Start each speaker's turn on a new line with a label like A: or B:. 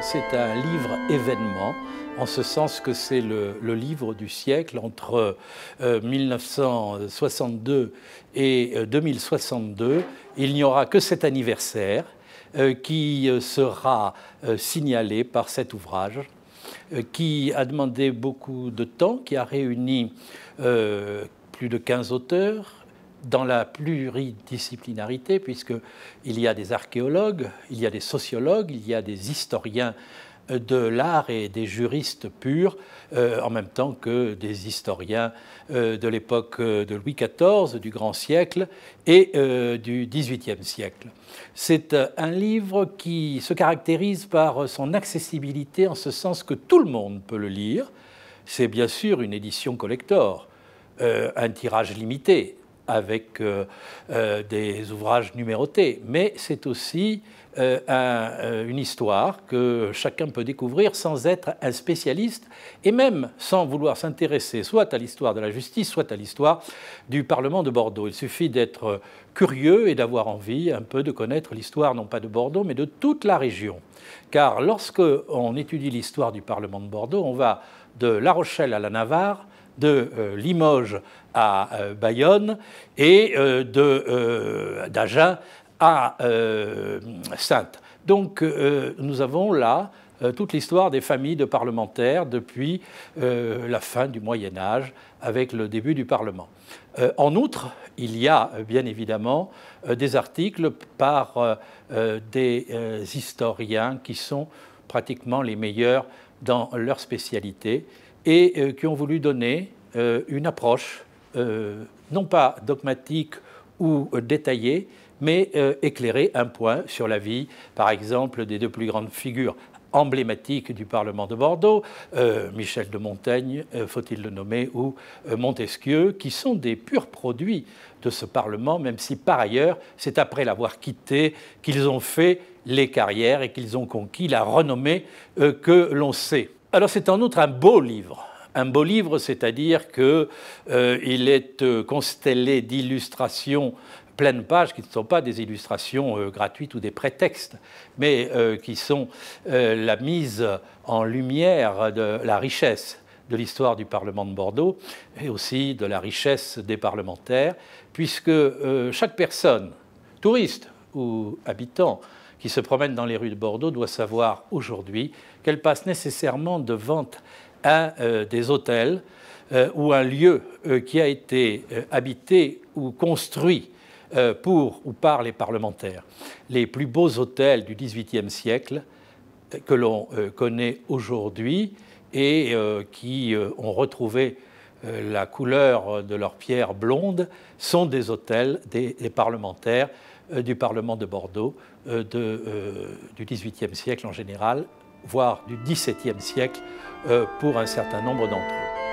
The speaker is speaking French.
A: C'est un livre événement, en ce sens que c'est le, livre du siècle entre 1962 euh, et 2062. Euh, Il n'y aura que cet anniversaire euh, qui sera signalé par cet ouvrage qui a demandé beaucoup de temps, qui a réuni plus de 15 auteurs, dans la pluridisciplinarité, puisqu'il y a des archéologues, il y a des sociologues, il y a des historiens de l'art et des juristes purs, euh, en même temps que des historiens euh, de l'époque euh, de Louis XIV, du grand siècle et du XVIIIe siècle. C'est un livre qui se caractérise par son accessibilité en ce sens que tout le monde peut le lire. C'est bien sûr une édition collector, un tirage limité, avec euh, euh, des ouvrages numérotés, mais c'est aussi euh, une histoire que chacun peut découvrir sans être un spécialiste et même sans vouloir s'intéresser soit à l'histoire de la justice, soit à l'histoire du Parlement de Bordeaux. Il suffit d'être curieux et d'avoir envie un peu de connaître l'histoire non pas de Bordeaux, mais de toute la région. Car lorsque on étudie l'histoire du Parlement de Bordeaux, on va de La Rochelle à la Navarre, de euh, Limoges à euh, Bayonne et euh, d'Agen à Saintes. Donc nous avons là toute l'histoire des familles de parlementaires depuis la fin du Moyen Âge avec le début du Parlement. en outre, il y a bien évidemment des articles par des historiens qui sont pratiquement les meilleurs dans leur spécialité et euh, qui ont voulu donner euh, une approche euh, non pas dogmatique ou détaillée, mais éclairer un point sur la vie, par exemple, des deux plus grandes figures emblématiques du Parlement de Bordeaux, Michel de Montaigne, faut-il le nommer, ou Montesquieu, qui sont des purs produits de ce Parlement, même si par ailleurs, c'est après l'avoir quitté qu'ils ont fait les carrières et qu'ils ont conquis la renommée que l'on sait. Alors c'est en outre un beau livre. Un beau livre, c'est-à-dire qu'il euh, est euh, constellé d'illustrations pleines pages qui ne sont pas des illustrations euh, gratuites ou des prétextes, mais qui sont la mise en lumière de la richesse de l'histoire du Parlement de Bordeaux et aussi de la richesse des parlementaires, puisque chaque personne, touriste ou habitant, qui se promène dans les rues de Bordeaux doit savoir aujourd'hui qu'elle passe nécessairement de vente à euh, des hôtels euh, ou un lieu euh, qui a été habité ou construit pour ou par les parlementaires. Les plus beaux hôtels du XVIIIe siècle que l'on connaît aujourd'hui et qui ont retrouvé la couleur de leurs pierres blondes sont des hôtels des parlementaires euh, du Parlement de Bordeaux euh, euh, du XVIIIe siècle en général, voire du XVIIe siècle pour un certain nombre d'entre eux.